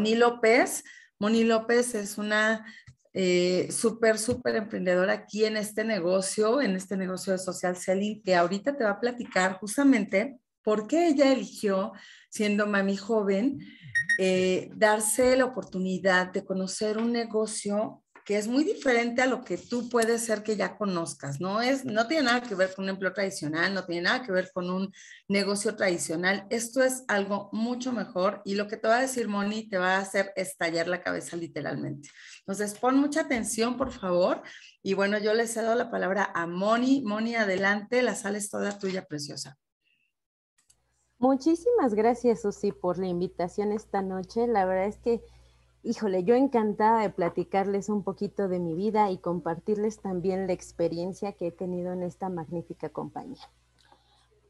Moni López. Moni López es una eh, súper, súper emprendedora aquí en este negocio, en este negocio de social selling, que ahorita te va a platicar justamente por qué ella eligió, siendo mami joven, eh, darse la oportunidad de conocer un negocio que es muy diferente a lo que tú puedes ser que ya conozcas. No, es, no tiene nada que ver con un empleo tradicional, no tiene nada que ver con un negocio tradicional. Esto es algo mucho mejor y lo que te va a decir Moni te va a hacer estallar la cabeza literalmente. Entonces, pon mucha atención, por favor. Y bueno, yo le cedo la palabra a Moni. Moni, adelante, la sala es toda tuya, preciosa. Muchísimas gracias, Susi, por la invitación esta noche. La verdad es que Híjole, yo encantada de platicarles un poquito de mi vida y compartirles también la experiencia que he tenido en esta magnífica compañía.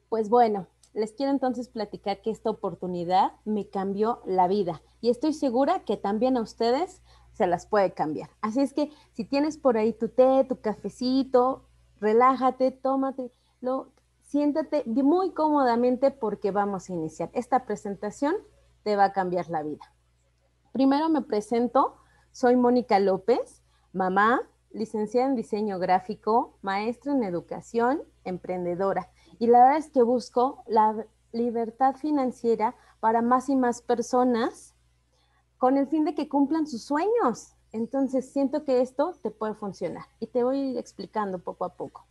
Pues bueno, les quiero entonces platicar que esta oportunidad me cambió la vida y estoy segura que también a ustedes se las puede cambiar. Así es que si tienes por ahí tu té, tu cafecito, relájate, tómate, siéntate muy cómodamente porque vamos a iniciar. Esta presentación te va a cambiar la vida. Primero me presento, soy Mónica López, mamá, licenciada en diseño gráfico, maestra en educación, emprendedora. Y la verdad es que busco la libertad financiera para más y más personas con el fin de que cumplan sus sueños. Entonces siento que esto te puede funcionar y te voy a ir explicando poco a poco.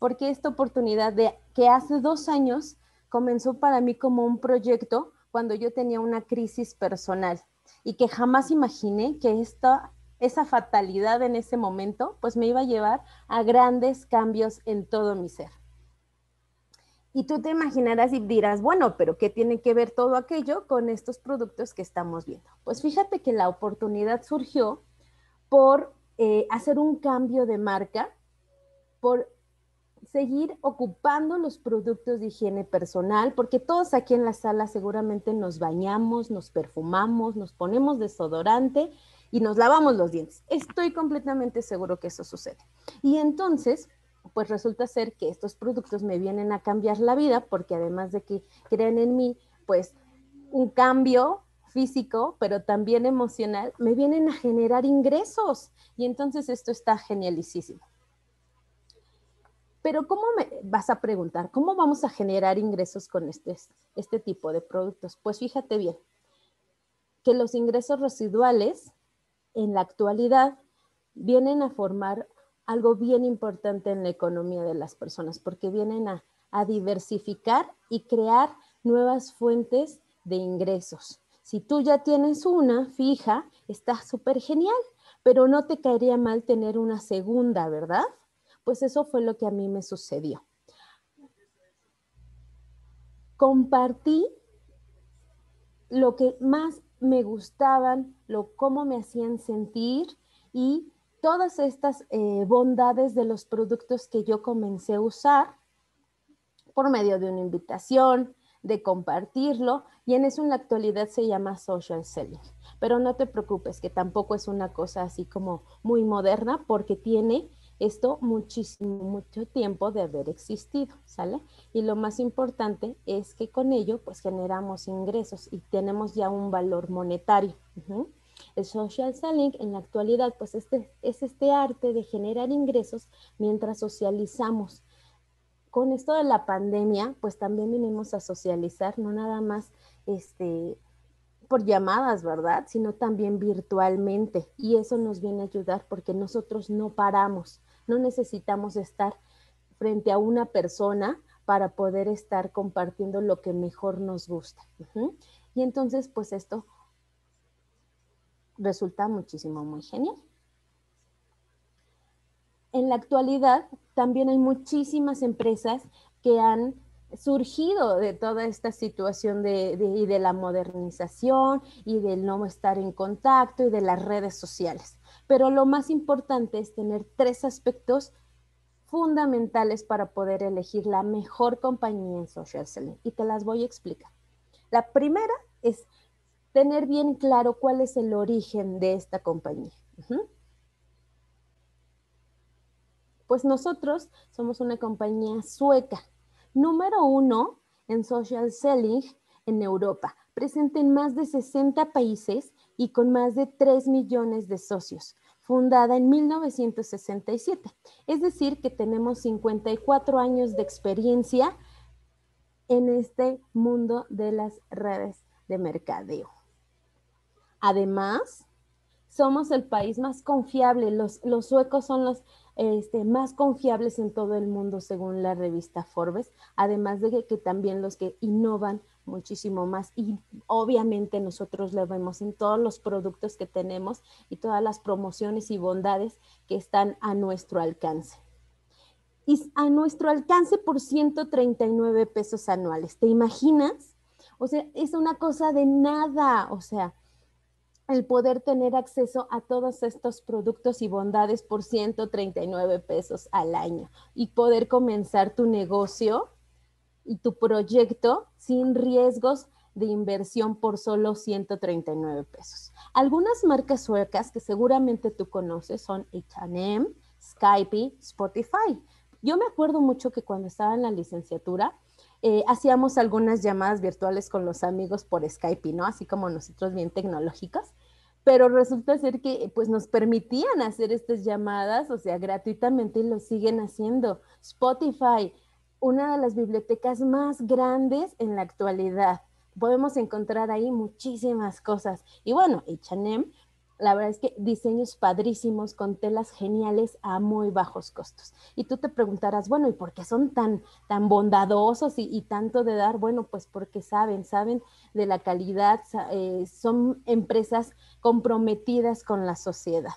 Porque esta oportunidad de que hace dos años comenzó para mí como un proyecto cuando yo tenía una crisis personal y que jamás imaginé que esta, esa fatalidad en ese momento pues me iba a llevar a grandes cambios en todo mi ser. Y tú te imaginarás y dirás, bueno, pero ¿qué tiene que ver todo aquello con estos productos que estamos viendo? Pues fíjate que la oportunidad surgió por eh, hacer un cambio de marca, por seguir ocupando los productos de higiene personal, porque todos aquí en la sala seguramente nos bañamos, nos perfumamos, nos ponemos desodorante y nos lavamos los dientes. Estoy completamente seguro que eso sucede. Y entonces, pues resulta ser que estos productos me vienen a cambiar la vida, porque además de que crean en mí, pues un cambio físico, pero también emocional, me vienen a generar ingresos. Y entonces esto está genialicísimo. Pero ¿cómo me vas a preguntar? ¿Cómo vamos a generar ingresos con este, este tipo de productos? Pues fíjate bien, que los ingresos residuales en la actualidad vienen a formar algo bien importante en la economía de las personas, porque vienen a, a diversificar y crear nuevas fuentes de ingresos. Si tú ya tienes una fija, está súper genial, pero no te caería mal tener una segunda, ¿verdad? Pues eso fue lo que a mí me sucedió. Compartí lo que más me gustaban, lo cómo me hacían sentir y todas estas eh, bondades de los productos que yo comencé a usar por medio de una invitación, de compartirlo y en eso en la actualidad se llama social selling. Pero no te preocupes que tampoco es una cosa así como muy moderna porque tiene esto muchísimo, mucho tiempo de haber existido, ¿sale? Y lo más importante es que con ello pues generamos ingresos y tenemos ya un valor monetario. El social selling en la actualidad pues este, es este arte de generar ingresos mientras socializamos. Con esto de la pandemia pues también vinimos a socializar, no nada más este, por llamadas, ¿verdad? Sino también virtualmente. Y eso nos viene a ayudar porque nosotros no paramos. No necesitamos estar frente a una persona para poder estar compartiendo lo que mejor nos gusta. Y entonces, pues esto resulta muchísimo, muy genial. En la actualidad, también hay muchísimas empresas que han surgido de toda esta situación y de la modernización y del no estar en contacto y de las redes sociales pero lo más importante es tener tres aspectos fundamentales para poder elegir la mejor compañía en social selling y te las voy a explicar. La primera es tener bien claro cuál es el origen de esta compañía. Pues nosotros somos una compañía sueca, número uno en social selling en Europa, presente en más de 60 países y con más de 3 millones de socios, fundada en 1967. Es decir, que tenemos 54 años de experiencia en este mundo de las redes de mercadeo. Además, somos el país más confiable, los, los suecos son los este, más confiables en todo el mundo según la revista Forbes, además de que también los que innovan muchísimo más y obviamente nosotros lo vemos en todos los productos que tenemos y todas las promociones y bondades que están a nuestro alcance. Y a nuestro alcance por 139 pesos anuales. ¿Te imaginas? O sea, es una cosa de nada, o sea, el poder tener acceso a todos estos productos y bondades por 139 pesos al año y poder comenzar tu negocio y tu proyecto sin riesgos de inversión por solo 139 pesos. Algunas marcas suecas que seguramente tú conoces son H&M, Skype, Spotify. Yo me acuerdo mucho que cuando estaba en la licenciatura eh, hacíamos algunas llamadas virtuales con los amigos por Skype, ¿no? Así como nosotros bien tecnológicas. pero resulta ser que pues nos permitían hacer estas llamadas, o sea, gratuitamente y lo siguen haciendo. Spotify, una de las bibliotecas más grandes en la actualidad. Podemos encontrar ahí muchísimas cosas. Y bueno, H&M, la verdad es que diseños padrísimos con telas geniales a muy bajos costos. Y tú te preguntarás, bueno, ¿y por qué son tan, tan bondadosos y, tanto de dar? Bueno, pues porque saben, saben de la calidad, eh, son empresas comprometidas con la sociedad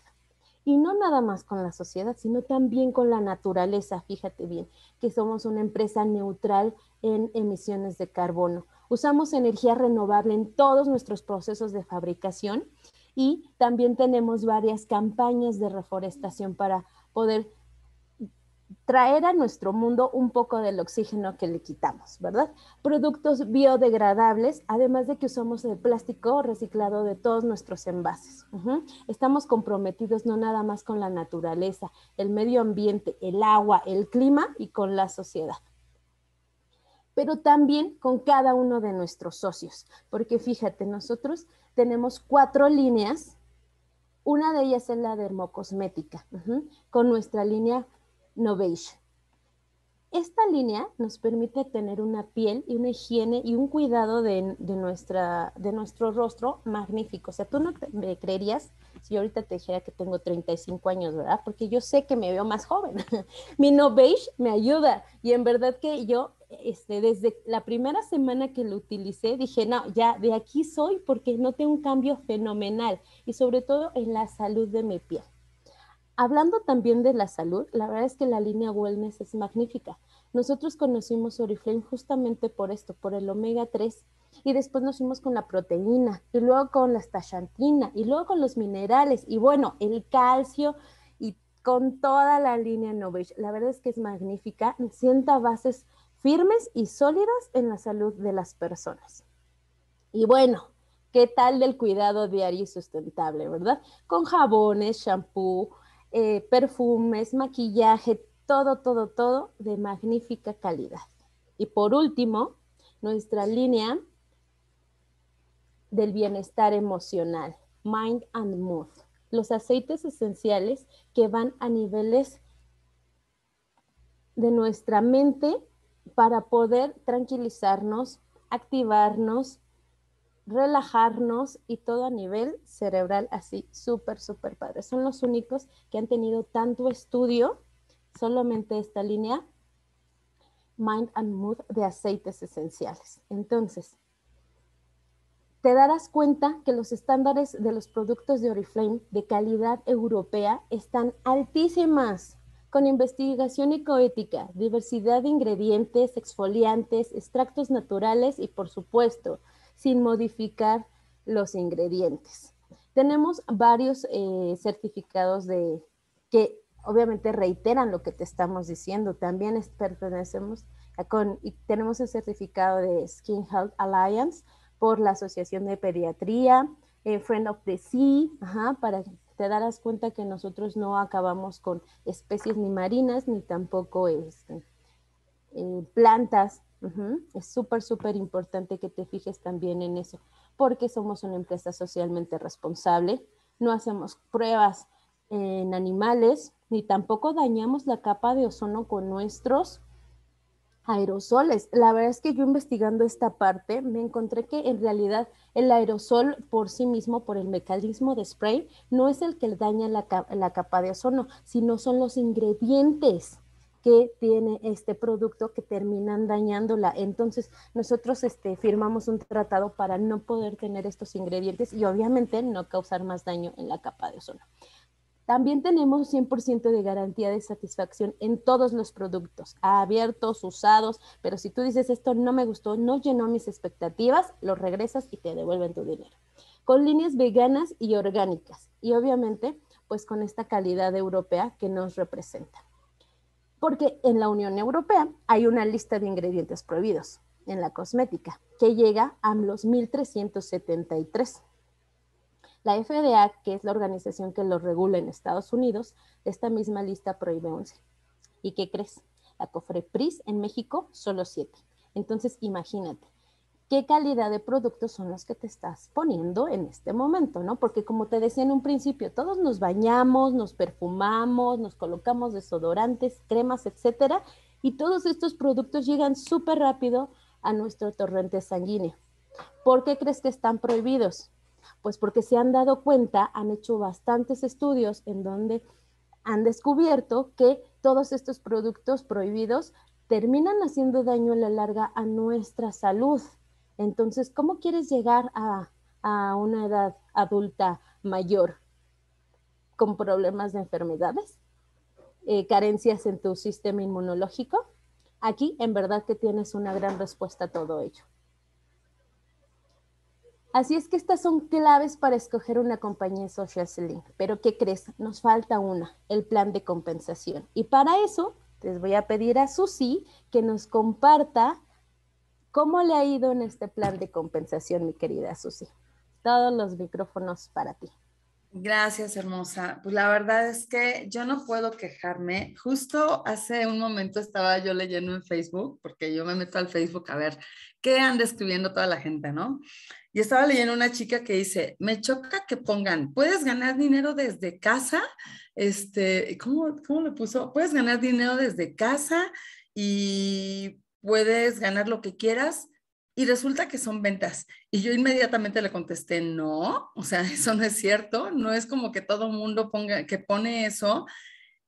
y no nada más con la sociedad, sino también con la naturaleza, fíjate bien, que somos una empresa neutral en emisiones de carbono. Usamos energía renovable en todos nuestros procesos de fabricación y también tenemos varias campañas de reforestación para poder traer a nuestro mundo un poco del oxígeno que le quitamos, ¿verdad? Productos biodegradables, además de que usamos el plástico reciclado de todos nuestros envases. Estamos comprometidos no nada más con la naturaleza, el medio ambiente, el agua, el clima y con la sociedad pero también con cada uno de nuestros socios, porque fíjate, nosotros tenemos cuatro líneas, una de ellas es la dermocosmética, con nuestra línea Novation. Esta línea nos permite tener una piel y una higiene y un cuidado de, nuestra, de nuestro rostro magnífico. O sea, tú no me creerías si ahorita te dijera que tengo 35 años, ¿verdad? Porque yo sé que me veo más joven. Mi no me ayuda y en verdad que yo este, desde la primera semana que lo utilicé dije, no, ya de aquí soy porque noté un cambio fenomenal y sobre todo en la salud de mi piel. Hablando también de la salud, la verdad es que la línea wellness es magnífica. Nosotros conocimos Oriflame justamente por esto, por el omega 3, y después nos fuimos con la proteína, y luego con la estaxantina, y luego con los minerales, y bueno, el calcio, y con toda la línea Novage. La verdad es que es magnífica, sienta bases firmes y sólidas en la salud de las personas. Y bueno, ¿qué tal del cuidado diario y sustentable, verdad? Con jabones, shampoo, eh, perfumes, maquillaje, todo, todo, todo de magnífica calidad. Y por último, nuestra línea del bienestar emocional, Mind and Mood. Los aceites esenciales que van a niveles de nuestra mente para poder tranquilizarnos, activarnos, relajarnos y todo a nivel cerebral, así, súper, súper padre. Son los únicos que han tenido tanto estudio, solamente esta línea, Mind and Mood de aceites esenciales. Entonces, te darás cuenta que los estándares de los productos de Oriflame de calidad europea están altísimas, con investigación ecoética, diversidad de ingredientes, exfoliantes, extractos naturales y, por supuesto, sin modificar los ingredientes. Tenemos varios eh, certificados de que obviamente reiteran lo que te estamos diciendo. También pertenecemos a con, y tenemos el certificado de Skin Health Alliance por la Asociación de Pediatría, eh, Friend of the Sea, para que te darás cuenta que nosotros no acabamos con especies ni marinas ni tampoco este, eh, plantas es súper, súper importante que te fijes también en eso, porque somos una empresa socialmente responsable, no hacemos pruebas en animales, ni tampoco dañamos la capa de ozono con nuestros aerosoles. La verdad es que yo investigando esta parte me encontré que en realidad el aerosol por sí mismo, por el mecanismo de spray, no es el que daña la capa de ozono, sino son los ingredientes que tiene este producto que terminan dañándola. Entonces, nosotros este, firmamos un tratado para no poder tener estos ingredientes y obviamente no causar más daño en la capa de ozono. También tenemos 100% de garantía de satisfacción en todos los productos, abiertos, usados, pero si tú dices esto no me gustó, no llenó mis expectativas, lo regresas y te devuelven tu dinero. Con líneas veganas y orgánicas y obviamente pues con esta calidad europea que nos representa porque en la Unión Europea hay una lista de ingredientes prohibidos en la cosmética que llega a los 1373. La FDA, que es la organización que lo regula en Estados Unidos, esta misma lista prohíbe 11. ¿Y qué crees? La Cofrepris en México solo 7. Entonces, imagínate, qué calidad de productos son los que te estás poniendo en este momento, ¿no? Porque como te decía en un principio, todos nos bañamos, nos perfumamos, nos colocamos desodorantes, cremas, etcétera, y todos estos productos llegan súper rápido a nuestro torrente sanguíneo. ¿Por qué crees que están prohibidos? Pues porque se han dado cuenta, han hecho bastantes estudios en donde han descubierto que todos estos productos prohibidos terminan haciendo daño a la larga a nuestra salud. Entonces, ¿cómo quieres llegar a, una edad adulta mayor con problemas de enfermedades, eh, carencias en tu sistema inmunológico? Aquí en verdad que tienes una gran respuesta a todo ello. Así es que estas son claves para escoger una compañía social selling. Pero ¿qué crees? Nos falta una, el plan de compensación. Y para eso les voy a pedir a Susi que nos comparta ¿Cómo le ha ido en este plan de compensación, mi querida Susi? Todos los micrófonos para ti. Gracias, hermosa. Pues la verdad es que yo no puedo quejarme. Justo hace un momento estaba yo leyendo en Facebook, porque yo me meto al Facebook a ver qué anda escribiendo toda la gente, ¿no? Y estaba leyendo una chica que dice, me choca que pongan, puedes ganar dinero desde casa, este, ¿cómo, cómo puso? Puedes ganar dinero desde casa y puedes ganar lo que quieras y resulta que son ventas. Y yo inmediatamente le contesté, no, o sea, eso no es cierto, no es como que todo mundo ponga, que pone eso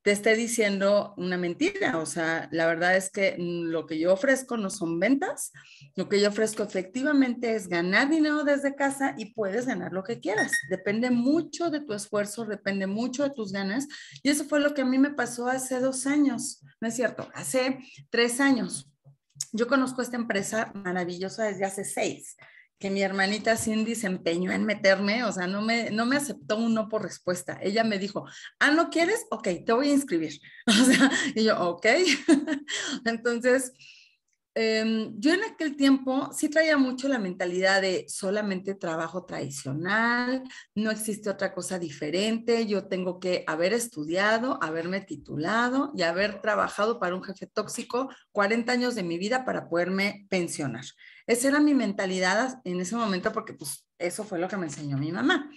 te esté diciendo una mentira. O sea, la verdad es que lo que yo ofrezco no son ventas, lo que yo ofrezco efectivamente es ganar dinero desde casa y puedes ganar lo que quieras. Depende mucho de tu esfuerzo, depende mucho de tus ganas. Y eso fue lo que a mí me pasó hace dos años, ¿no es cierto? Hace tres años. Yo conozco esta empresa maravillosa desde hace seis, que mi hermanita Cindy se empeñó en meterme, o sea, no me, no me aceptó un no por respuesta. Ella me dijo, ah, ¿no quieres? Ok, te voy a inscribir. O sea, y yo, ok. Entonces, Em, yo en aquel tiempo sí traía mucho la mentalidad de solamente trabajo tradicional, no existe otra cosa diferente, yo tengo que haber estudiado, haberme titulado y haber trabajado para un jefe tóxico 40 años de mi vida para poderme pensionar. Esa era mi mentalidad en ese momento porque pues eso fue lo que me enseñó mi mamá.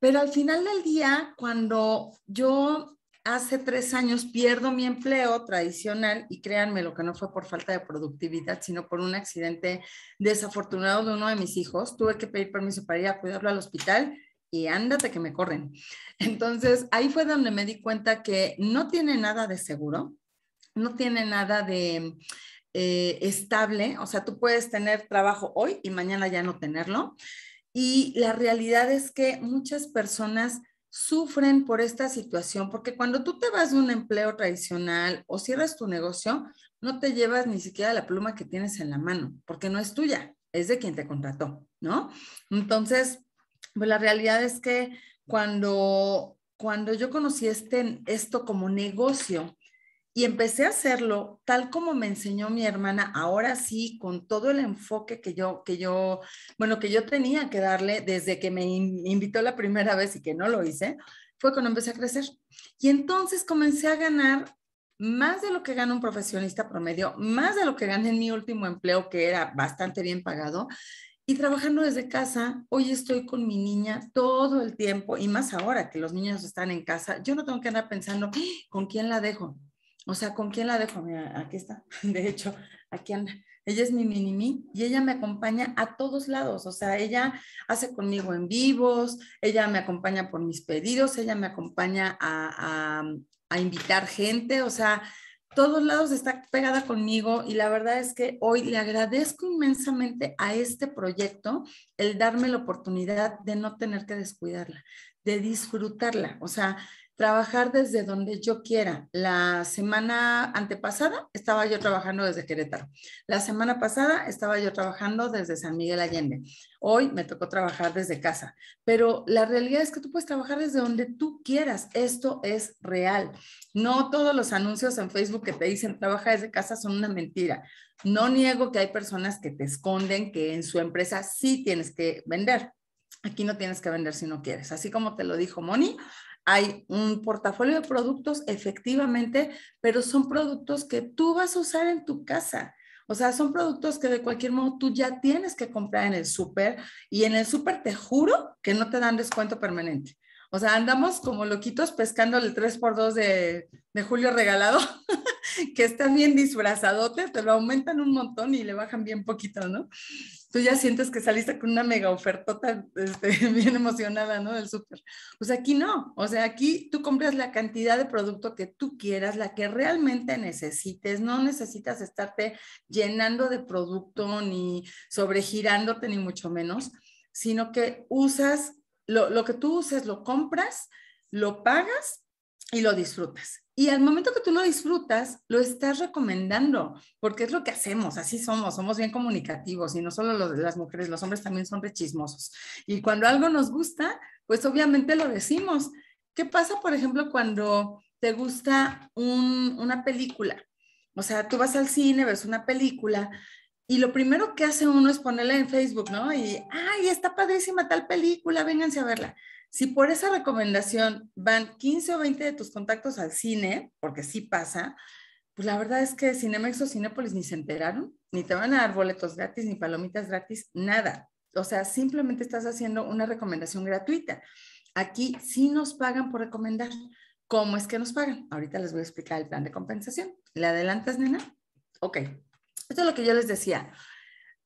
Pero al final del día, cuando yo hace tres años pierdo mi empleo tradicional y créanme lo que no fue por falta de productividad, sino por un accidente desafortunado de uno de mis hijos. Tuve que pedir permiso para ir a cuidarlo al hospital y ándate que me corren. Entonces ahí fue donde me di cuenta que no tiene nada de seguro, no tiene nada de eh, estable, o sea, tú puedes tener trabajo hoy y mañana ya no tenerlo. Y la realidad es que muchas personas sufren por esta situación, porque cuando tú te vas de un empleo tradicional o cierras tu negocio, no te llevas ni siquiera la pluma que tienes en la mano, porque no es tuya, es de quien te contrató, ¿no? Entonces, pues, la realidad es que cuando, cuando yo conocí este, esto como negocio, y empecé a hacerlo tal como me enseñó mi hermana, ahora sí, con todo el enfoque que yo, que yo, bueno, que yo tenía que darle desde que me invitó la primera vez y que no lo hice, fue cuando empecé a crecer. Y entonces comencé a ganar más de lo que gana un profesionista promedio, más de lo que gané en mi último empleo, que era bastante bien pagado. Y trabajando desde casa, hoy estoy con mi niña todo el tiempo y más ahora que los niños están en casa, yo no tengo que andar pensando, ¡Ah! ¿con quién la dejo? O sea, ¿con quién la dejo? aquí está. De hecho, aquí anda. Ella es mi mini mi, y ella me acompaña a todos lados. O sea, ella hace conmigo en vivos, ella me acompaña por mis pedidos, ella me acompaña a, a, a invitar gente. O sea, todos lados está pegada conmigo y la verdad es que hoy le agradezco inmensamente a este proyecto el darme la oportunidad de no tener que descuidarla, de disfrutarla. O sea, trabajar desde donde yo quiera. La semana antepasada estaba yo trabajando desde Querétaro. La semana pasada estaba yo trabajando desde San Miguel Allende. Hoy me tocó trabajar desde casa. Pero la realidad es que tú puedes trabajar desde donde tú quieras. Esto es real. No todos los anuncios en Facebook que te dicen trabajar desde casa son una mentira. No niego que hay personas que te esconden que en su empresa sí tienes que vender Aquí no tienes que vender si no quieres. Así como te lo dijo Moni, hay un portafolio de productos efectivamente, pero son productos que tú vas a usar en tu casa. O sea, son productos que de cualquier modo tú ya tienes que comprar en el súper y en el súper te juro que no te dan descuento permanente. O sea, andamos como loquitos pescando el 3x2 de, de julio regalado, que está bien disfrazadote, te lo aumentan un montón y le bajan bien poquito, ¿no? tú ya sientes que saliste con una mega ofertota este, bien emocionada, ¿no? Del súper. Pues aquí no, o sea, aquí tú compras la cantidad de producto que tú quieras, la que realmente necesites, no necesitas estarte llenando de producto ni sobregirándote ni mucho menos, sino que usas lo, lo que tú uses, lo compras, lo pagas y lo disfrutas. Y al momento que tú lo disfrutas, lo estás recomendando, porque es lo que hacemos, así somos, somos bien comunicativos y no solo los, las mujeres, los hombres también son rechismosos. Y cuando algo nos gusta, pues obviamente lo decimos. ¿Qué pasa, por ejemplo, cuando te gusta una película? O sea, tú vas al cine, ves una película y lo primero que hace uno es ponerla en Facebook, ¿no? Y, ay, está padrísima tal película, vénganse a verla. Si por esa recomendación van 15 o 20 de tus contactos al cine, porque sí pasa, pues la verdad es que Cinemex o Cinépolis ni se enteraron, ni te van a dar boletos gratis, ni palomitas gratis, nada. O sea, simplemente estás haciendo una recomendación gratuita. Aquí sí nos pagan por recomendar. ¿Cómo es que nos pagan? Ahorita les voy a explicar el plan de compensación. ¿Le adelantas, nena? Ok, esto es lo que yo les decía.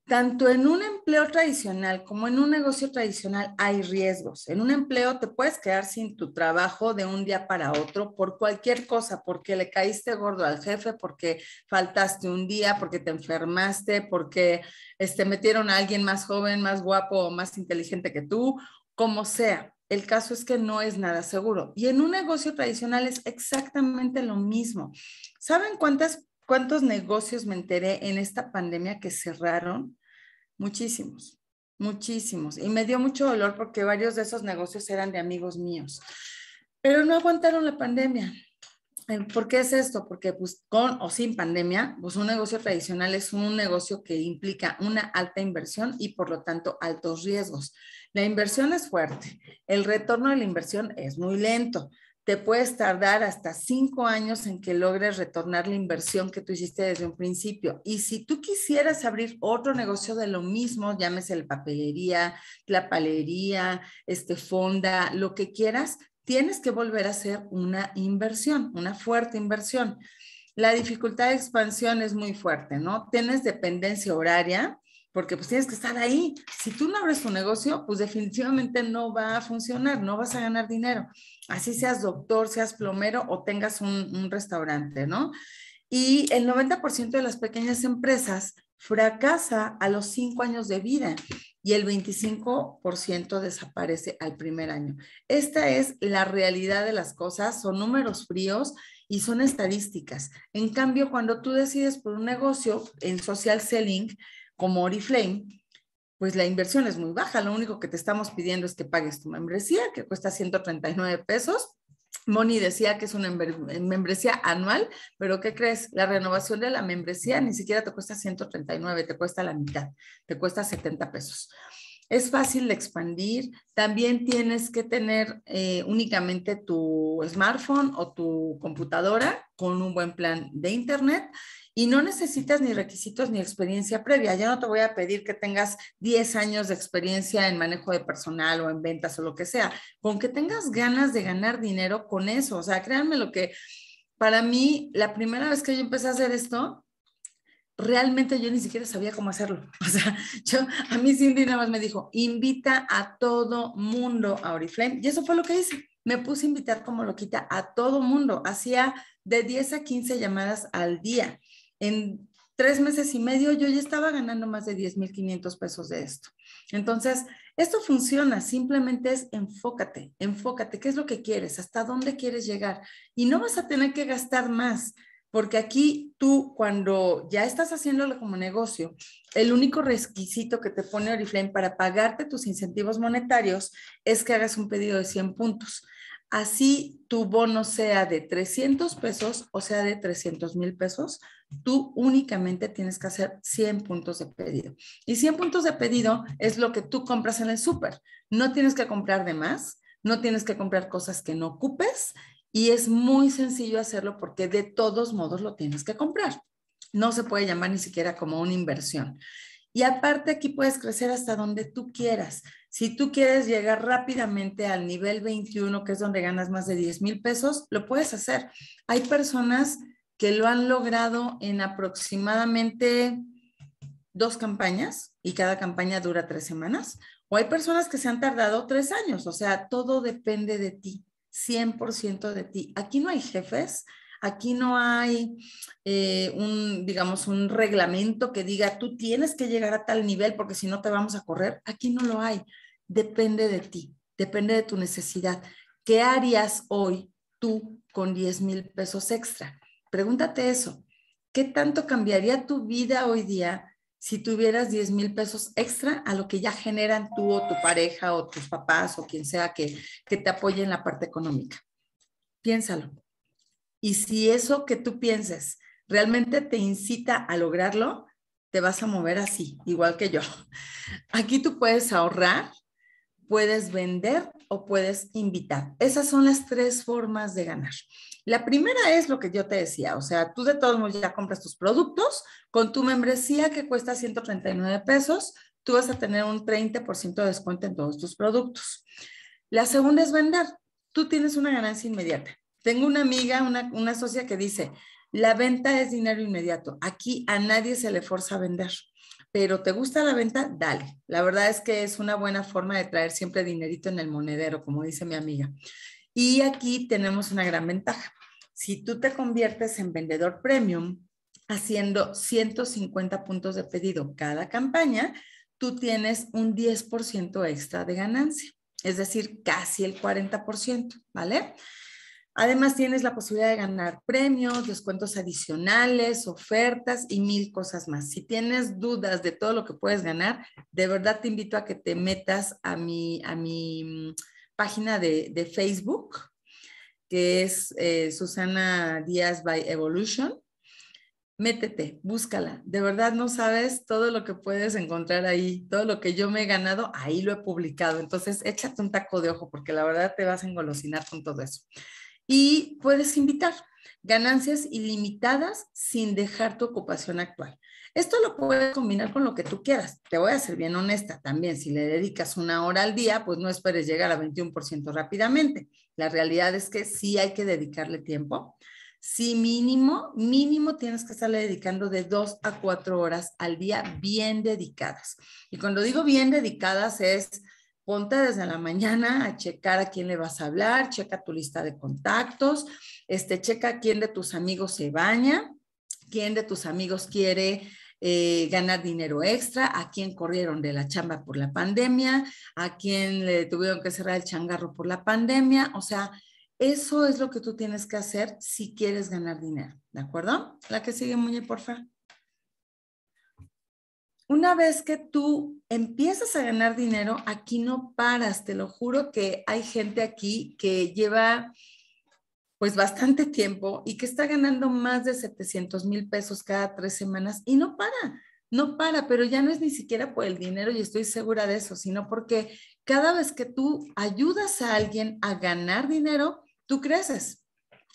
Tanto en un empleo tradicional como en un negocio tradicional hay riesgos. En un empleo te puedes quedar sin tu trabajo de un día para otro por cualquier cosa, porque le caíste gordo al jefe, porque faltaste un día, porque te enfermaste, porque este, metieron a alguien más joven, más guapo o más inteligente que tú, como sea. El caso es que no es nada seguro. Y en un negocio tradicional es exactamente lo mismo. ¿Saben cuántas ¿Cuántos negocios me enteré en esta pandemia que cerraron? Muchísimos, muchísimos. Y me dio mucho dolor porque varios de esos negocios eran de amigos míos. Pero no aguantaron la pandemia. Eh, ¿Por qué es esto? Porque pues, con o sin pandemia, pues un negocio tradicional es un negocio que implica una alta inversión y por lo tanto altos riesgos. La inversión es fuerte, el retorno de la inversión es muy lento te puedes tardar hasta cinco años en que logres retornar la inversión que tú hiciste desde un principio. Y si tú quisieras abrir otro negocio de lo mismo, llámese la papelería, la palería, este fonda, lo que quieras, tienes que volver a hacer una inversión, una fuerte inversión. La dificultad de expansión es muy fuerte, ¿no? Tienes dependencia horaria, porque pues tienes que estar ahí. Si tú no abres tu negocio, pues definitivamente no va a funcionar, no vas a ganar dinero. Así seas doctor, seas plomero o tengas un, restaurante, ¿no? Y el 90% de las pequeñas empresas fracasa a los cinco años de vida y el 25% desaparece al primer año. Esta es la realidad de las cosas, son números fríos y son estadísticas. En cambio, cuando tú decides por un negocio en social selling, como Oriflame, pues la inversión es muy baja. Lo único que te estamos pidiendo es que pagues tu membresía, que cuesta 139 pesos. Moni decía que es una membresía anual, pero ¿qué crees? La renovación de la membresía ni siquiera te cuesta 139, te cuesta la mitad, te cuesta 70 pesos. Es fácil de expandir. También tienes que tener eh, únicamente tu smartphone o tu computadora con un buen plan de internet y no necesitas ni requisitos ni experiencia previa. Ya no te voy a pedir que tengas 10 años de experiencia en manejo de personal o en ventas o lo que sea. Con que tengas ganas de ganar dinero con eso. O sea, créanme lo que para mí, la primera vez que yo empecé a hacer esto, realmente yo ni siquiera sabía cómo hacerlo. O sea, yo, a mí Cindy nada más me dijo, invita a todo mundo a Oriflame. Y eso fue lo que hice. Me puse a invitar como loquita a todo mundo. Hacía de 10 a 15 llamadas al día en tres meses y medio yo ya estaba ganando más de 10.500 pesos de esto. Entonces, esto funciona, simplemente es enfócate, enfócate, qué es lo que quieres, hasta dónde quieres llegar y no vas a tener que gastar más. Porque aquí tú, cuando ya estás haciéndolo como negocio, el único requisito que te pone Oriflame para pagarte tus incentivos monetarios es que hagas un pedido de 100 puntos. Así tu bono sea de 300 pesos o sea de 300 mil pesos, tú únicamente tienes que hacer 100 puntos de pedido. Y 100 puntos de pedido es lo que tú compras en el súper. No tienes que comprar de más, no tienes que comprar cosas que no ocupes y es muy sencillo hacerlo porque de todos modos lo tienes que comprar. No se puede llamar ni siquiera como una inversión. Y aparte aquí puedes crecer hasta donde tú quieras. Si tú quieres llegar rápidamente al nivel 21, que es donde ganas más de 10 mil pesos, lo puedes hacer. Hay personas que lo han logrado en aproximadamente dos campañas y cada campaña dura tres semanas. O hay personas que se han tardado tres años. O sea, todo depende de ti, 100% de ti. Aquí no hay jefes, Aquí no hay eh, un, digamos, un reglamento que diga, tú tienes que llegar a tal nivel porque si no te vamos a correr. Aquí no lo hay. Depende de ti, depende de tu necesidad. ¿Qué harías hoy tú con 10 mil pesos extra? Pregúntate eso. ¿Qué tanto cambiaría tu vida hoy día si tuvieras 10 mil pesos extra a lo que ya generan tú o tu pareja o tus papás o quien sea que, que te apoye en la parte económica? Piénsalo. Y si eso que tú pienses realmente te incita a lograrlo, te vas a mover así, igual que yo. Aquí tú puedes ahorrar, puedes vender o puedes invitar. Esas son las tres formas de ganar. La primera es lo que yo te decía, o sea, tú de todos modos ya compras tus productos, con tu membresía que cuesta 139 pesos, tú vas a tener un 30% de descuento en todos tus productos. La segunda es vender. Tú tienes una ganancia inmediata. Tengo una amiga, una, una socia que dice, la venta es dinero inmediato. Aquí a nadie se le forza a vender, pero ¿te gusta la venta? Dale. La verdad es que es una buena forma de traer siempre dinerito en el monedero, como dice mi amiga. Y aquí tenemos una gran ventaja. Si tú te conviertes en vendedor premium haciendo 150 puntos de pedido cada campaña, tú tienes un 10% extra de ganancia, es decir, casi el 40%, ¿vale? Además, tienes la posibilidad de ganar premios, descuentos adicionales, ofertas y mil cosas más. Si tienes dudas de todo lo que puedes ganar, de verdad te invito a que te metas a mi, mm, página de, Facebook, que es eh, Susana Díaz by Evolution. Métete, búscala. De verdad no sabes todo lo que puedes encontrar ahí, todo lo que yo me he ganado, ahí lo he publicado. Entonces, échate un taco de ojo porque la verdad te vas a engolosinar con todo eso y puedes invitar ganancias ilimitadas sin dejar tu ocupación actual. Esto lo puedes combinar con lo que tú quieras. Te voy a ser bien honesta también. Si le dedicas una hora al día, pues no esperes llegar a 21% rápidamente. La realidad es que sí hay que dedicarle tiempo. Si mínimo, mínimo tienes que estarle dedicando de dos a cuatro horas al día bien dedicadas. Y cuando digo bien dedicadas es ponte desde la mañana a checar a quién le vas a hablar, checa tu lista de contactos, este, checa quién de tus amigos se baña, quién de tus amigos quiere eh, ganar dinero extra, a quién corrieron de la chamba por la pandemia, a quién le tuvieron que cerrar el changarro por la pandemia, o sea, eso es lo que tú tienes que hacer si quieres ganar dinero, ¿de acuerdo? La que sigue, Muñe, por favor una vez que tú empiezas a ganar dinero, aquí no paras, te lo juro que hay gente aquí que lleva pues bastante tiempo y que está ganando más de 700 mil pesos cada tres semanas y no para, no para, pero ya no es ni siquiera por el dinero y estoy segura de eso, sino porque cada vez que tú ayudas a alguien a ganar dinero, tú creces.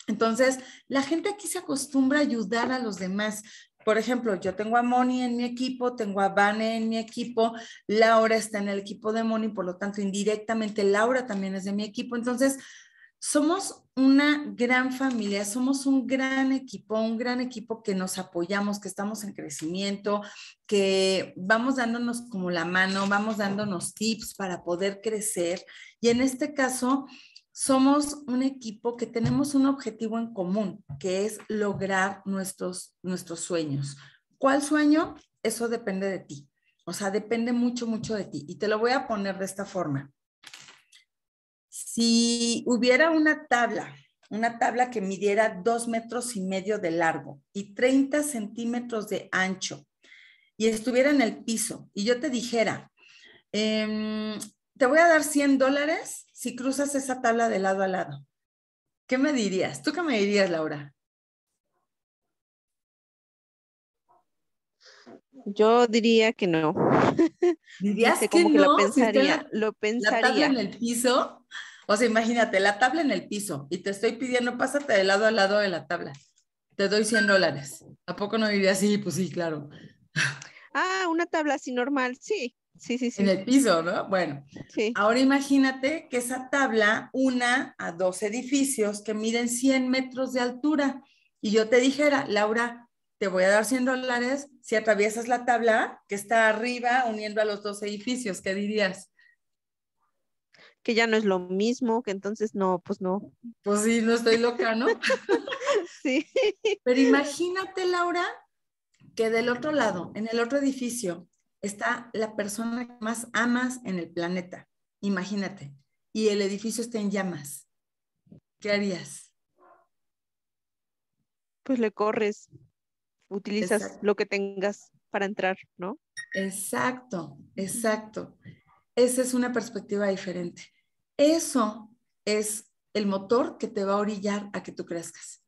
Entonces, la gente aquí se acostumbra a ayudar a los demás. Por ejemplo, yo tengo a Moni en mi equipo, tengo a Vane en mi equipo, Laura está en el equipo de Moni, por lo tanto, indirectamente Laura también es de mi equipo. Entonces, somos una gran familia, somos un gran equipo, un gran equipo que nos apoyamos, que estamos en crecimiento, que vamos dándonos como la mano, vamos dándonos tips para poder crecer. Y en este caso, somos un equipo que tenemos un objetivo en común, que es lograr nuestros, nuestros sueños. ¿Cuál sueño? Eso depende de ti. O sea, depende mucho, mucho de ti. Y te lo voy a poner de esta forma. Si hubiera una tabla, una tabla que midiera dos metros y medio de largo y 30 centímetros de ancho, y estuviera en el piso, y yo te dijera, em, te voy a dar 100 dólares si cruzas esa tabla de lado a lado. ¿Qué me dirías? ¿Tú qué me dirías, Laura? Yo diría que no. ¿Dirías este, que, no? lo pensaría, lo pensaría. La tabla en el piso, o sea, imagínate, la tabla en el piso y te estoy pidiendo, pásate de lado a lado de la tabla. Te doy 100 dólares. ¿A poco no dirías, sí, pues sí, claro? Ah, una tabla así normal, sí sí, sí, sí. En el piso, ¿no? Bueno, ahora imagínate que esa tabla una a dos edificios que miden 100 metros de altura y yo te dijera, Laura, te voy a dar 100 dólares si atraviesas la tabla que está arriba uniendo a los dos edificios, ¿qué dirías? que ya no es lo mismo, que entonces no, pues no. Pues sí, no estoy loca, ¿no? sí. Pero imagínate, Laura, que del otro lado, en el otro edificio, está la persona que más amas en el planeta. Imagínate. Y el edificio está en llamas. ¿Qué harías? Pues le corres. Utilizas lo que tengas para entrar, ¿no? Exacto, exacto. Esa es una perspectiva diferente. Eso es el motor que te va a orillar a que tú crezcas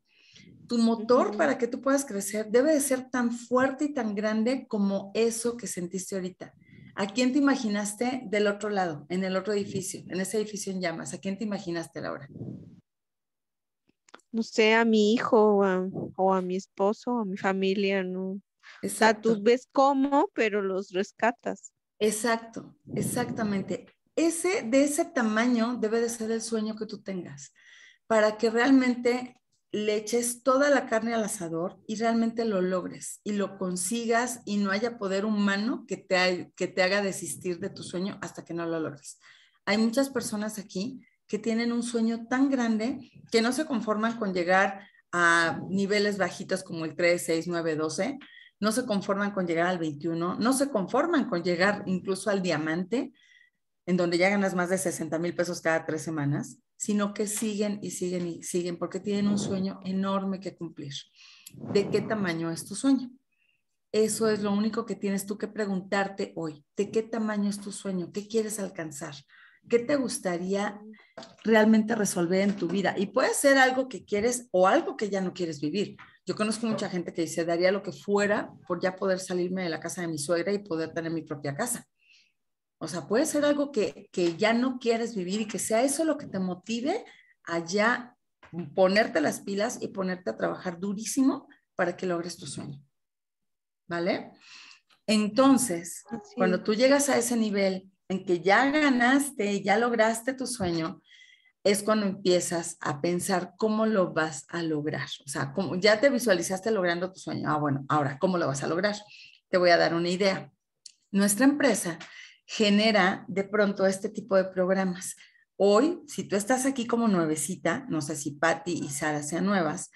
tu motor para que tú puedas crecer debe de ser tan fuerte y tan grande como eso que sentiste ahorita. ¿A quién te imaginaste del otro lado, en el otro edificio, en ese edificio en llamas? ¿A quién te imaginaste, Laura? No sé, a mi hijo o a, mi esposo, a mi familia, ¿no? Exacto. O sea, tú ves cómo, pero los rescatas. Exacto, exactamente. Ese, de ese tamaño debe de ser el sueño que tú tengas, para que realmente le eches toda la carne al asador y realmente lo logres y lo consigas y no haya poder humano que te, que te haga desistir de tu sueño hasta que no lo logres. Hay muchas personas aquí que tienen un sueño tan grande que no se conforman con llegar a niveles bajitos como el 3, 6, 9, 12, no se conforman con llegar al 21, no se conforman con llegar incluso al diamante, en donde ya ganas más de 60 mil pesos cada tres semanas, sino que siguen y siguen y siguen porque tienen un sueño enorme que cumplir. ¿De qué tamaño es tu sueño? Eso es lo único que tienes tú que preguntarte hoy. ¿De qué tamaño es tu sueño? ¿Qué quieres alcanzar? ¿Qué te gustaría realmente resolver en tu vida? Y puede ser algo que quieres o algo que ya no quieres vivir. Yo conozco mucha gente que dice, daría lo que fuera por ya poder salirme de la casa de mi suegra y poder tener mi propia casa. O sea, puede ser algo que, ya no quieres vivir y que sea eso lo que te motive a ya ponerte las pilas y ponerte a trabajar durísimo para que logres tu sueño. ¿Vale? Entonces, cuando tú llegas a ese nivel en que ya ganaste, ya lograste tu sueño, es cuando empiezas a pensar cómo lo vas a lograr. O sea, como ya te visualizaste logrando tu sueño. Ah, bueno, ahora, ¿cómo lo vas a lograr? Te voy a dar una idea. Nuestra empresa genera de pronto este tipo de programas. Hoy, si tú estás aquí como nuevecita, no sé si Patti y Sara sean nuevas,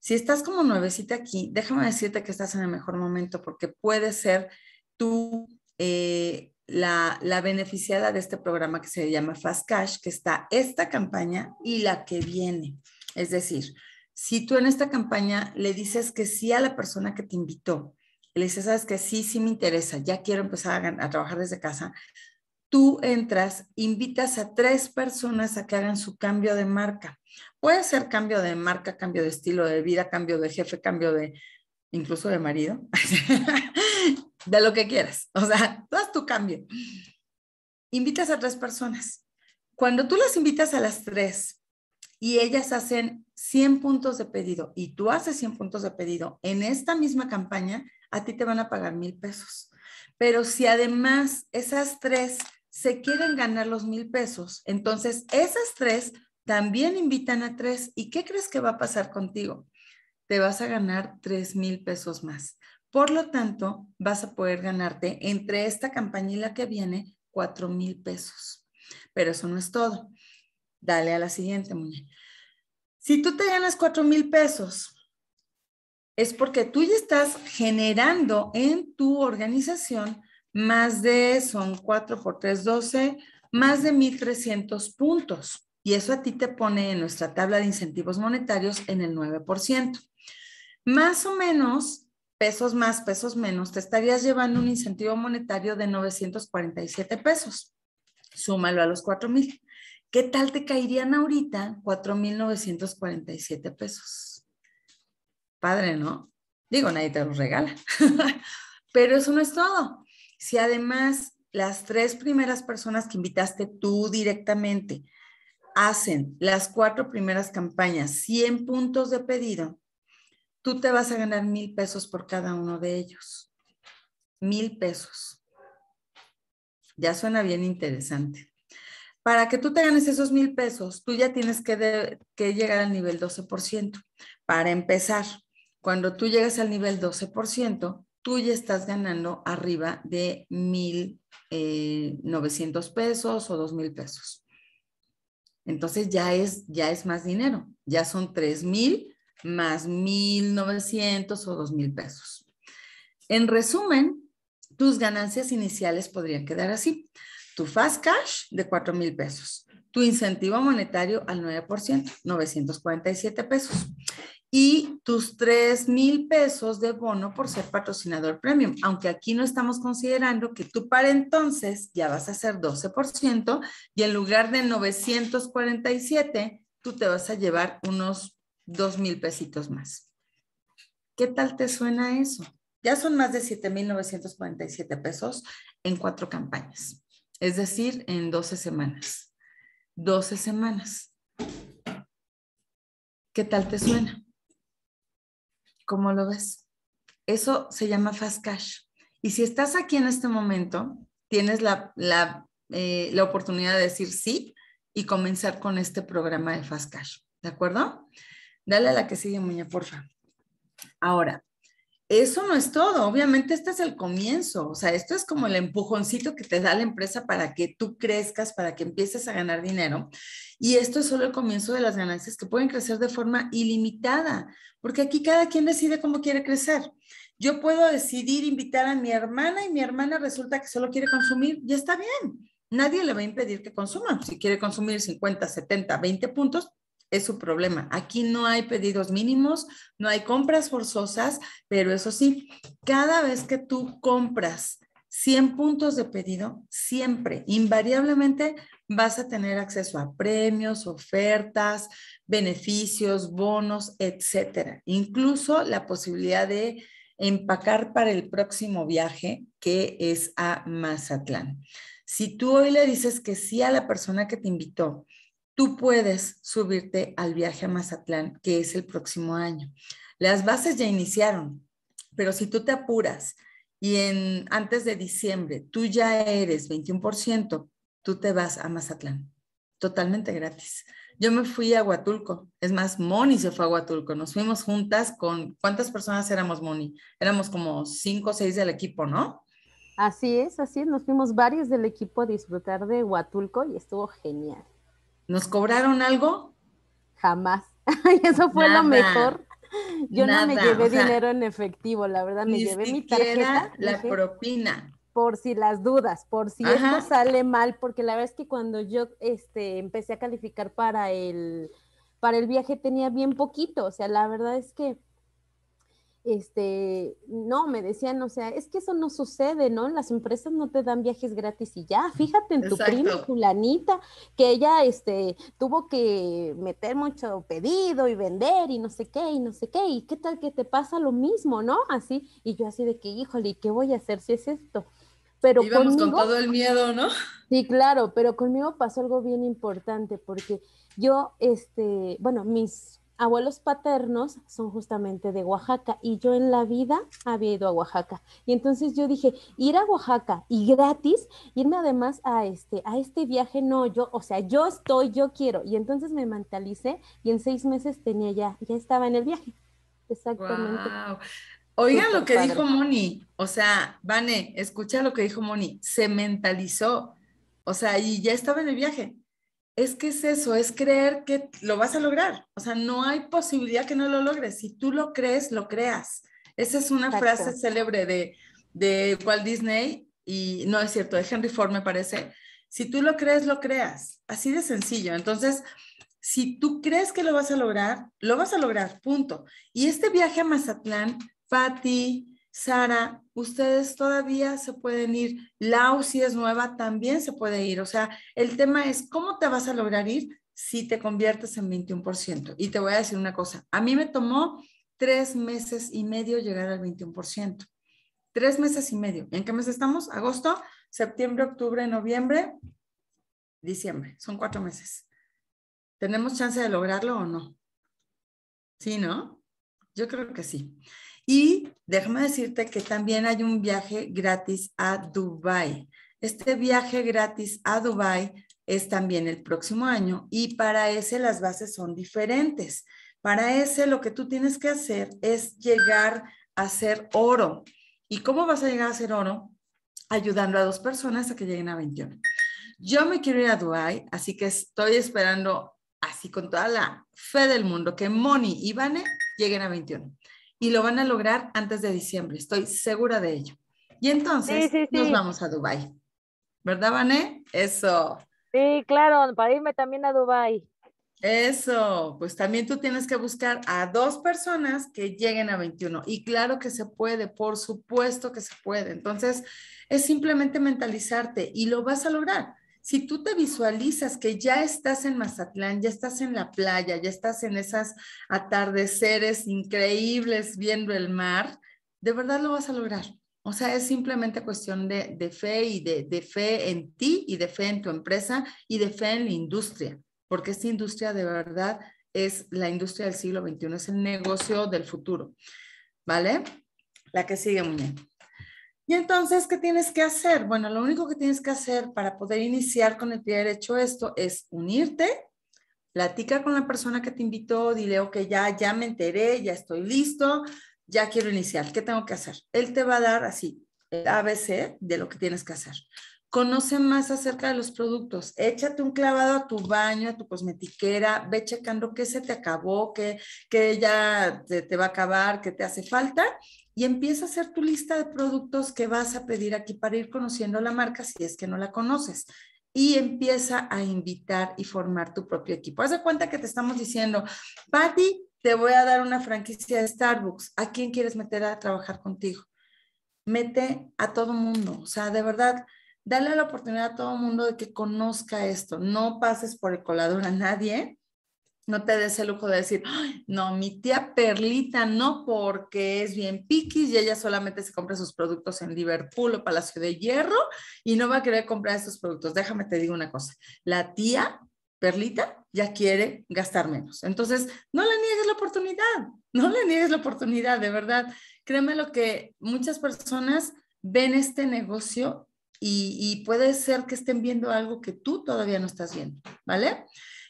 si estás como nuevecita aquí, déjame decirte que estás en el mejor momento porque puede ser tú eh, la, beneficiada de este programa que se llama Fast Cash, que está esta campaña y la que viene. Es decir, si tú en esta campaña le dices que sí a la persona que te invitó, y le sabes que sí, sí me interesa, ya quiero empezar a, trabajar desde casa, tú entras, invitas a tres personas a que hagan su cambio de marca. Puede ser cambio de marca, cambio de estilo de vida, cambio de jefe, cambio de incluso de marido, de lo que quieras. O sea, tú haz tu cambio. Invitas a tres personas. Cuando tú las invitas a las tres y ellas hacen 100 puntos de pedido y tú haces 100 puntos de pedido en esta misma campaña, a ti te van a pagar mil pesos. Pero si además esas tres se quieren ganar los mil pesos, entonces esas tres también invitan a tres. ¿Y qué crees que va a pasar contigo? Te vas a ganar tres mil pesos más. Por lo tanto, vas a poder ganarte entre esta campaña y la que viene cuatro mil pesos. Pero eso no es todo. Dale a la siguiente, muñeca. Si tú te ganas cuatro mil pesos es porque tú ya estás generando en tu organización más de, son 4 por 3, 12, más de 1.300 puntos. Y eso a ti te pone en nuestra tabla de incentivos monetarios en el 9%. Más o menos, pesos más, pesos menos, te estarías llevando un incentivo monetario de 947 pesos. Súmalo a los 4.000. ¿Qué tal te caerían ahorita 4.947 pesos? Padre, ¿no? Digo, nadie te los regala. Pero eso no es todo. Si además las tres primeras personas que invitaste tú directamente hacen las cuatro primeras campañas, 100 puntos de pedido, tú te vas a ganar mil pesos por cada uno de ellos. Mil pesos. Ya suena bien interesante. Para que tú te ganes esos mil pesos, tú ya tienes que, que llegar al nivel 12% para empezar. Cuando tú llegas al nivel 12%, tú ya estás ganando arriba de 1,900 eh, pesos o 2,000 pesos. Entonces ya es, ya es más dinero, ya son 3,000 más 1,900 o 2,000 pesos. En resumen, tus ganancias iniciales podrían quedar así. Tu fast cash de 4,000 pesos, tu incentivo monetario al 9%, 947 pesos y tus 3 mil pesos de bono por ser patrocinador premium, aunque aquí no estamos considerando que tú para entonces ya vas a ser 12% y en lugar de 947, tú te vas a llevar unos 2 mil pesitos más. ¿Qué tal te suena eso? Ya son más de mil 7,947 pesos en cuatro campañas, es decir, en 12 semanas. 12 semanas. ¿Qué tal te suena? ¿Cómo lo ves? Eso se llama fast cash. Y si estás aquí en este momento, tienes la, la, eh, la oportunidad de decir sí y comenzar con este programa de fast cash. ¿De acuerdo? Dale a la que sigue, por porfa. Ahora, eso no es todo. Obviamente este es el comienzo. O sea, esto es como el empujoncito que te da la empresa para que tú crezcas, para que empieces a ganar dinero. Y esto es solo el comienzo de las ganancias que pueden crecer de forma ilimitada, porque aquí cada quien decide cómo quiere crecer. Yo puedo decidir invitar a mi hermana y mi hermana resulta que solo quiere consumir. Ya está bien. Nadie le va a impedir que consuma. Si quiere consumir 50, 70, 20 puntos, es su problema. Aquí no hay pedidos mínimos, no hay compras forzosas, pero eso sí, cada vez que tú compras 100 puntos de pedido, siempre, invariablemente, vas a tener acceso a premios, ofertas, beneficios, bonos, etcétera. Incluso la posibilidad de empacar para el próximo viaje, que es a Mazatlán. Si tú hoy le dices que sí a la persona que te invitó tú puedes subirte al viaje a Mazatlán, que es el próximo año. Las bases ya iniciaron, pero si tú te apuras y en, antes de diciembre tú ya eres 21%, tú te vas a Mazatlán, totalmente gratis. Yo me fui a Huatulco, es más, Moni se fue a Huatulco, nos fuimos juntas con, ¿cuántas personas éramos, Moni? Éramos como cinco o seis del equipo, ¿no? Así es, así es, nos fuimos varios del equipo a disfrutar de Huatulco y estuvo genial. ¿Nos cobraron algo? Jamás. eso fue lo mejor. Yo no me llevé dinero en efectivo, la verdad, me llevé mi tarjeta. La propina. Por si las dudas, por si esto sale mal, porque la verdad es que cuando yo este, empecé a calificar para el, para el viaje tenía bien poquito, o sea, la verdad es que este, no, me decían, o sea, es que eso no sucede, ¿no? Las empresas no te dan viajes gratis y ya, fíjate en tu prima fulanita, que ella, este, tuvo que meter mucho pedido y vender y no sé qué, y no sé qué, y qué tal que te pasa lo mismo, ¿no? Así, y yo así de que, híjole, qué voy a hacer si es esto? Pero conmigo, con todo el miedo, ¿no? Sí, claro, pero conmigo pasó algo bien importante, porque yo, este, bueno, mis abuelos paternos son justamente de Oaxaca y yo en la vida había ido a Oaxaca. Y entonces yo dije, ir a Oaxaca y gratis, irme además a este, a este viaje, no, yo, o sea, yo estoy, yo quiero. Y entonces me mentalicé y en seis meses tenía ya, ya estaba en el viaje. Exactamente. oiga lo que dijo Moni, o sea, Vane, escucha lo que dijo Moni, se mentalizó, o sea, y ya estaba en el viaje es que es eso, es creer que lo vas a lograr. O sea, no hay posibilidad que no lo logres. Si tú lo crees, lo creas. Esa es una frase célebre de, de Walt Disney y no es cierto, de Henry Ford me parece. Si tú lo crees, lo creas. Así de sencillo. Entonces, si tú crees que lo vas a lograr, lo vas a lograr, punto. Y este viaje a Mazatlán, Fati, Sara, ustedes todavía se pueden ir. Lau, si es nueva, también se puede ir. O sea, el tema es cómo te vas a lograr ir si te conviertes en 21%. Y te voy a decir una cosa, a mí me tomó tres meses y medio llegar al 21%. Tres meses y medio. ¿En qué mes estamos? Agosto, septiembre, octubre, noviembre, diciembre. Son cuatro meses. ¿Tenemos chance de lograrlo o no? Sí, ¿no? Yo creo que sí. Y déjame decirte que también hay un viaje gratis a Dubai. Este viaje gratis a Dubai es también el próximo año y para ese las bases son diferentes. Para ese lo que tú tienes que hacer es llegar a ser oro. ¿Y cómo vas a llegar a ser oro? Ayudando a dos personas a que lleguen a 21. Yo me quiero ir a Dubai, así que estoy esperando así con toda la fe del mundo que Moni y Vane lleguen a 21 y lo van a lograr antes de diciembre, estoy segura de ello. Y entonces nos vamos a Dubai. ¿Verdad, Vané? Eso. Sí, claro, para irme también a Dubai. Eso, pues también tú tienes que buscar a dos personas que lleguen a 21. Y claro que se puede, por supuesto que se puede. Entonces, es simplemente mentalizarte y lo vas a lograr si tú te visualizas que ya estás en Mazatlán, ya estás en la playa, ya estás en esas atardeceres increíbles viendo el mar, de verdad lo vas a lograr. O sea, es simplemente cuestión de, fe y de, fe en ti y de fe en tu empresa y de fe en la industria, porque esta industria de verdad es la industria del siglo XXI, es el negocio del futuro. ¿Vale? La que sigue, muñeca. Y entonces, ¿qué tienes que hacer? Bueno, lo único que tienes que hacer para poder iniciar con el pie derecho esto es unirte, platica con la persona que te invitó, dile, ok, ya, ya me enteré, ya estoy listo, ya quiero iniciar, ¿qué tengo que hacer? Él te va a dar así el ABC de lo que tienes que hacer. Conoce más acerca de los productos, échate un clavado a tu baño, a tu cosmetiquera, ve checando qué se te acabó, qué, ya te, te va a acabar, qué te hace falta y empieza a hacer tu lista de productos que vas a pedir aquí para ir conociendo la marca si es que no la conoces. Y empieza a invitar y formar tu propio equipo. Haz de cuenta que te estamos diciendo, Patty, te voy a dar una franquicia de Starbucks. ¿A quién quieres meter a trabajar contigo? Mete a todo mundo. O sea, de verdad, dale la oportunidad a todo mundo de que conozca esto. No pases por el colador a nadie no te des el lujo de decir, no, mi tía Perlita no, porque es bien piquis y ella solamente se compra sus productos en Liverpool o Palacio de Hierro y no va a querer comprar estos productos. Déjame te digo una cosa, la tía Perlita ya quiere gastar menos. Entonces, no le niegues la oportunidad, no le niegues la oportunidad, de verdad. Créeme lo que muchas personas ven este negocio y, puede ser que estén viendo algo que tú todavía no estás viendo, ¿vale?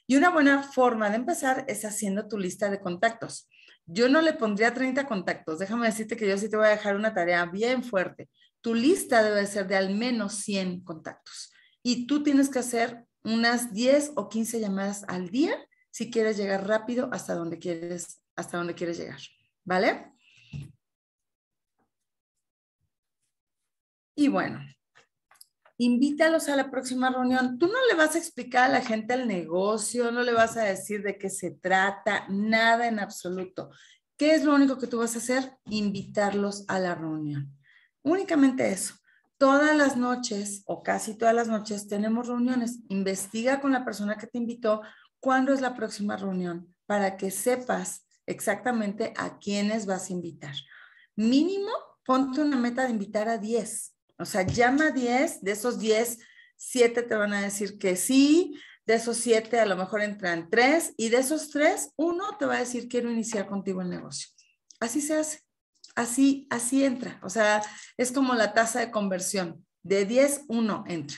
Y una buena forma de empezar es haciendo tu lista de contactos. Yo no le pondría 30 contactos. Déjame decirte que yo sí te voy a dejar una tarea bien fuerte. Tu lista debe ser de al menos 100 contactos. Y tú tienes que hacer unas 10 o 15 llamadas al día si quieres llegar rápido hasta donde quieres, hasta donde quieres llegar. ¿Vale? Y bueno, invítalos a la próxima reunión. Tú no le vas a explicar a la gente el negocio, no le vas a decir de qué se trata, nada en absoluto. ¿Qué es lo único que tú vas a hacer? Invitarlos a la reunión. Únicamente eso. Todas las noches o casi todas las noches tenemos reuniones. Investiga con la persona que te invitó cuándo es la próxima reunión para que sepas exactamente a quiénes vas a invitar. Mínimo, ponte una meta de invitar a 10 o sea, llama 10, de esos 10, 7 te van a decir que sí, de esos 7 a lo mejor entran 3 y de esos 3, uno te va a decir quiero iniciar contigo el negocio. Así se hace, así, así entra. O sea, es como la tasa de conversión. De 10, uno entra.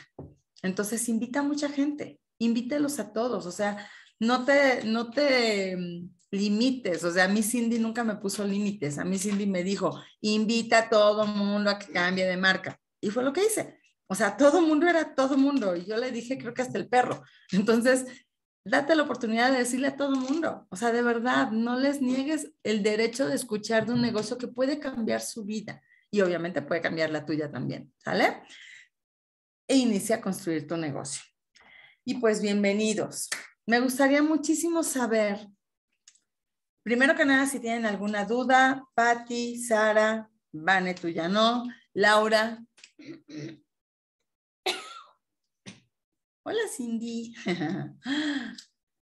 Entonces, invita a mucha gente, invítelos a todos. O sea, no te, no te mm, O sea, a mí Cindy nunca me puso límites. A mí Cindy me dijo, invita a todo mundo a que cambie de marca. Y fue lo que hice. O sea, todo mundo era todo mundo. Y yo le dije, creo que hasta el perro. Entonces, date la oportunidad de decirle a todo mundo. O sea, de verdad, no les niegues el derecho de escuchar de un negocio que puede cambiar su vida. Y obviamente puede cambiar la tuya también, ¿sale? E inicia a construir tu negocio. Y pues bienvenidos. Me gustaría muchísimo saber, primero que nada, si tienen alguna duda, Patti, Sara, Vane, tú ya no, Laura, Hola Cindy.